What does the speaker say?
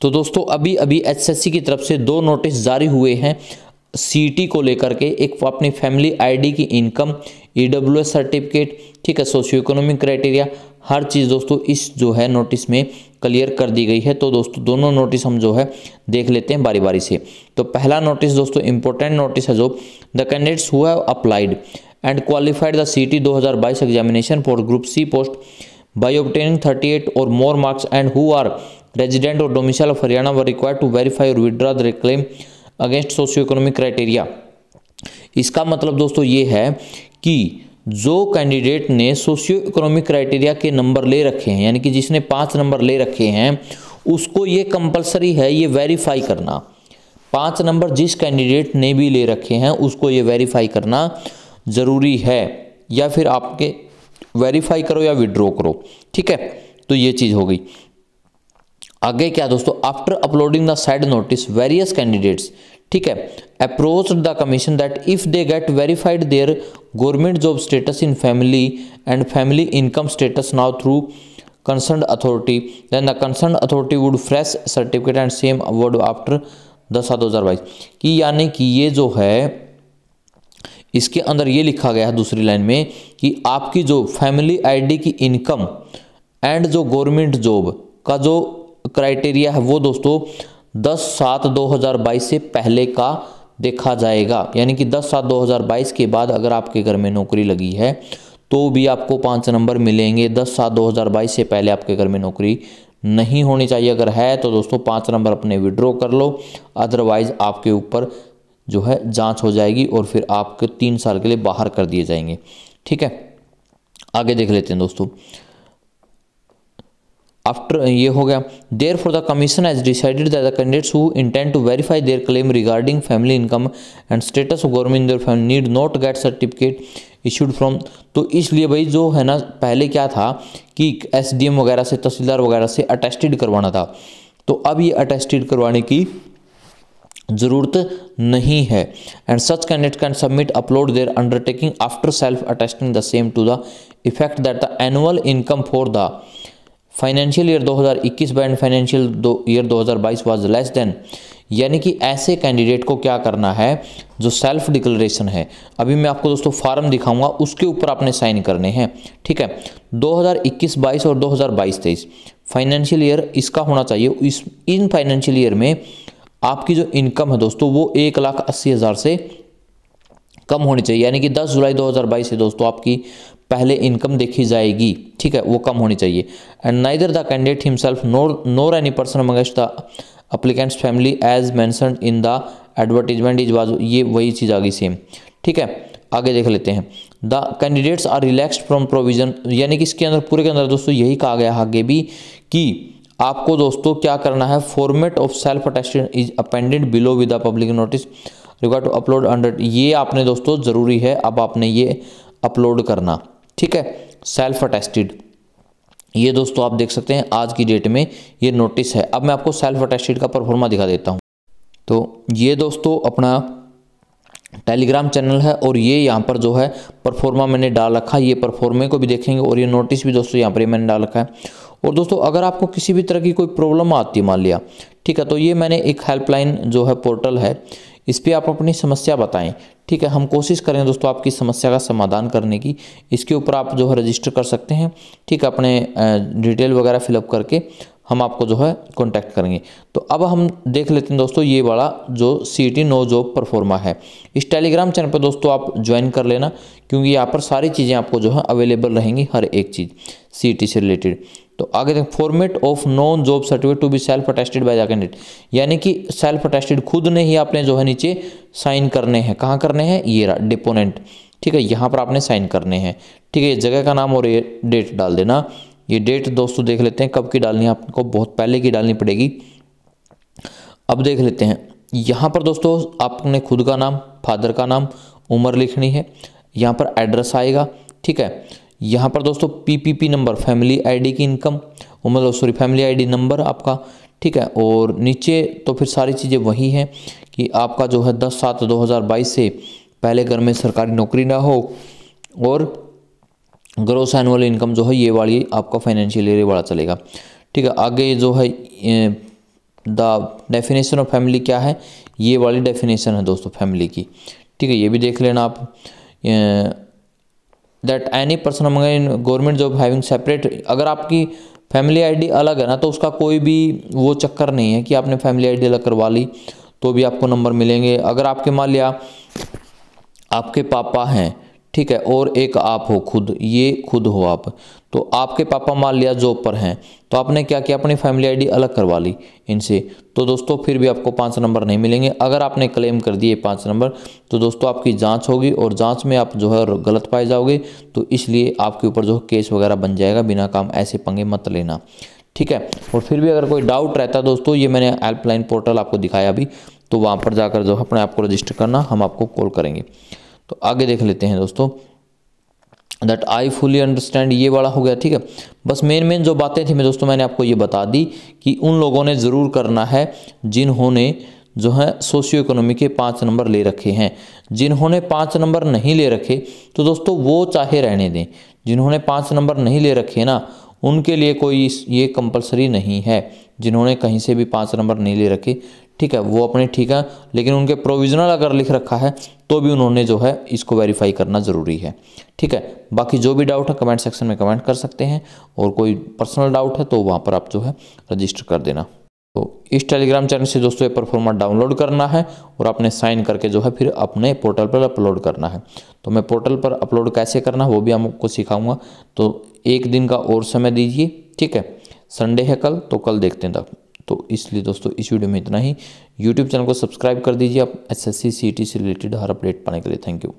तो दोस्तों अभी अभी एसएससी की तरफ से दो नोटिस जारी हुए हैं सी को लेकर के एक अपनी फैमिली आईडी की इनकम ईडब्ल्यू सर्टिफिकेट ठीक है सोशियो इकोनॉमिक क्राइटेरिया हर चीज़ दोस्तों इस जो है नोटिस में क्लियर कर दी गई है तो दोस्तों दोनों नोटिस हम जो है देख लेते हैं बारी बारी से तो पहला नोटिस दोस्तों इंपॉर्टेंट नोटिस है जो the candidates who applied and qualified the C T दो examination for group C post by obtaining thirty eight or more marks and who are resident or domicile of Haryana were required to verify or withdraw the claim against socio economic criteria इसका मतलब दोस्तों ये है कि जो candidate ने socio economic criteria के number ले रखे हैं यानी कि जिसने पाँच नंबर ले रखे हैं उसको ये कंपलसरी है ये वेरीफाई करना पाँच नंबर जिस कैंडिडेट ने भी ले रखे हैं उसको ये वेरीफाई करना ज़रूरी है या फिर आपके वेरीफाई करो या विड्रॉ करो ठीक है तो ये चीज़ हो गई आगे क्या दोस्तों after uploading the said notice various candidates ठीक है approach the commission that if they get verified their government job status in family and family income status now through concern authority then the concern authority would fresh certificate and same award after दस सात दो हज़ार बाईस कि यानी कि ये जो है इसके अंदर ये लिखा गया है दूसरी लाइन में कि आपकी जो फैमिली आईडी की इनकम एंड जो गवर्नमेंट जॉब का जो क्राइटेरिया है वो दोस्तों दस सात दो हज़ार बाईस से पहले का देखा जाएगा यानी कि दस सात दो हज़ार बाईस के बाद अगर आपके घर में नौकरी लगी है तो भी आपको पाँच नंबर मिलेंगे दस सात दो हज़ार बाईस से पहले आपके घर में नौकरी नहीं होनी चाहिए अगर है तो दोस्तों पाँच नंबर अपने विड्रॉ कर लो अदरवाइज आपके ऊपर जो है जांच हो जाएगी और फिर आपके तीन साल के लिए बाहर कर दिए जाएंगे ठीक है आगे देख लेते हैं दोस्तों आफ्टर uh, ये हो गया therefore the commission as decided that the candidates who intend to verify their claim regarding family income and status of government their family need not get certificate issued from तो इसलिए भाई जो है ना पहले क्या था कि एस वगैरह से तहसीलदार वगैरह से अटेस्टेड करवाना था तो अब ये अटेस्टेड करवाने की जरूरत नहीं है and such candidate can submit upload their undertaking after self attesting the same to the effect that the annual income for the financial year 2021 and financial year 2022 was less than यानी कि ऐसे candidate को क्या करना है जो self declaration है अभी मैं आपको दोस्तों फार्म दिखाऊंगा उसके ऊपर आपने साइन करने हैं ठीक है 2021-22 और 2022-23 फाइनेंशियल ईयर इसका होना चाहिए इस इन फाइनेंशियल ईयर में आपकी जो इनकम है दोस्तों वो एक लाख अस्सी हज़ार से कम होनी चाहिए यानी कि 10 जुलाई 2022 से दोस्तों आपकी पहले इनकम देखी जाएगी ठीक है वो कम होनी चाहिए and neither the candidate himself nor nor any person amongst the applicant's family as mentioned in the advertisement is बाजू ये वही चीज़ आ गई सेम ठीक है आगे देख लेते हैं the candidates are relaxed from provision यानी कि इसके अंदर पूरे के अंदर दोस्तों यही कहा गया आगे भी कि आपको दोस्तों क्या करना है format of self attested is appended below with the public notice require to upload under ये आपने दोस्तों ज़रूरी है अब आपने ये अपलोड करना ठीक है सेल्फ अटेस्टेड ये दोस्तों आप देख सकते हैं आज की डेट में ये नोटिस है अब मैं आपको सेल्फ अटेस्टेड का परफॉर्मा दिखा देता हूँ तो ये दोस्तों अपना टेलीग्राम चैनल है और ये यहाँ पर जो है परफॉर्मा मैंने डाल रखा है ये परफॉर्मे को भी देखेंगे और ये नोटिस भी दोस्तों यहाँ पर मैंने डाल रखा है और दोस्तों अगर आपको किसी भी तरह की कोई प्रॉब्लम आती है मान लिया ठीक है तो ये मैंने एक हेल्पलाइन जो है पोर्टल है इस पर आप अपनी समस्या बताएं ठीक है हम कोशिश करें दोस्तों आपकी समस्या का समाधान करने की इसके ऊपर आप जो है रजिस्टर कर सकते हैं ठीक है अपने डिटेल वगैरह फिलअप करके हम आपको जो है कांटेक्ट करेंगे तो अब हम देख लेते हैं दोस्तों ये वाला जो C T no job proforma है इस टेलीग्राम चैनल पर दोस्तों आप ज्वाइन कर लेना क्योंकि यहाँ पर सारी चीज़ें आपको जो है अवेलेबल रहेंगी हर एक चीज़ सी टी से रिलेटेड तो आगे देखें format of non job certificate to be self attested by the candidate यानी कि सेल्फ अटेस्टेड खुद ने ही आपने जो है नीचे साइन करने हैं कहाँ करने हैं ये रहा डिपोनेंट ठीक है यहाँ पर आपने साइन करने हैं ठीक है जगह का नाम और ये डेट डाल देना ये डेट दोस्तों देख लेते हैं कब की डालनी है आपको बहुत पहले की डालनी पड़ेगी अब देख लेते हैं यहाँ पर दोस्तों आपने खुद का नाम फादर का नाम उम्र लिखनी है यहाँ पर एड्रेस आएगा ठीक है यहाँ पर दोस्तों पीपीपी नंबर फैमिली आईडी की इनकम मतलब सॉरी फैमिली आईडी नंबर आपका ठीक है और नीचे तो फिर सारी चीज़ें वही हैं कि आपका जो है दस सात दो हज़ार बाईस से पहले घर में सरकारी नौकरी ना हो और ग्रोस एनुअल इनकम जो है ये वाली आपका फाइनेंशियल ईयर वाला चलेगा ठीक है आगे जो है द डेफिनेशन ऑफ फैमिली क्या है ये वाली डेफिनेशन है दोस्तों फैमिली की ठीक है ये भी देख लेना आप that any person among in government job having separate अगर आपकी फैमिली आईडी अलग है ना तो उसका कोई भी वो चक्कर नहीं है कि आपने फैमिली आईडी अलग करवा ली तो भी आपको नंबर मिलेंगे अगर आपके मान लिया आपके पापा हैं ठीक है और एक आप हो खुद ये खुद हो आप तो आपके पापा मान लिया जॉब पर हैं तो आपने क्या किया अपनी फैमिली आईडी अलग करवा ली इनसे तो दोस्तों फिर भी आपको पाँच नंबर नहीं मिलेंगे अगर आपने क्लेम कर दिए पाँच नंबर तो दोस्तों आपकी जांच होगी और जांच में आप जो है गलत पाए जाओगे तो इसलिए आपके ऊपर जो केस वगैरह बन जाएगा बिना काम ऐसे पंगे मत लेना ठीक है और फिर भी अगर कोई डाउट रहता है दोस्तों ये मैंने हेल्पलाइन पोर्टल आपको दिखाया अभी तो वहाँ पर जाकर जो है अपने आप को रजिस्टर करना हम आपको कॉल करेंगे तो आगे देख लेते हैं दोस्तों दैट आई फुली अंडरस्टैंड ये वाला हो गया ठीक है बस मेन मेन जो बातें थी मैं दोस्तों मैंने आपको ये बता दी कि उन लोगों ने ज़रूर करना है जिन्होंने जो है सोशियो इकोनॉमी के पाँच नंबर ले रखे हैं जिन्होंने पाँच नंबर नहीं ले रखे तो दोस्तों वो चाहे रहने दें जिन्होंने पाँच नंबर नहीं ले रखे ना उनके लिए कोई ये कंपलसरी नहीं है जिन्होंने कहीं से भी पाँच नंबर नहीं ले रखे ठीक है वो अपने ठीक है लेकिन उनके प्रोविजनल अगर लिख रखा है तो भी उन्होंने जो है इसको वेरीफाई करना ज़रूरी है ठीक है बाकी जो भी डाउट है कमेंट सेक्शन में कमेंट कर सकते हैं और कोई पर्सनल डाउट है तो वहाँ पर आप जो है रजिस्टर कर देना तो इस टेलीग्राम चैनल से दोस्तों ये परफॉर्मा डाउनलोड करना है और आपने साइन करके जो है फिर अपने पोर्टल पर अपलोड करना है तो मैं पोर्टल पर अपलोड कैसे करना है वो भी आपको सिखाऊंगा तो एक दिन का और समय दीजिए ठीक है संडे है कल तो कल देखते हैं तक तो इसलिए दोस्तों इस वीडियो में इतना ही यूट्यूब चैनल को सब्सक्राइब कर दीजिए आप एस एस से रिलेटेड हर अपडेट पाने के लिए थैंक यू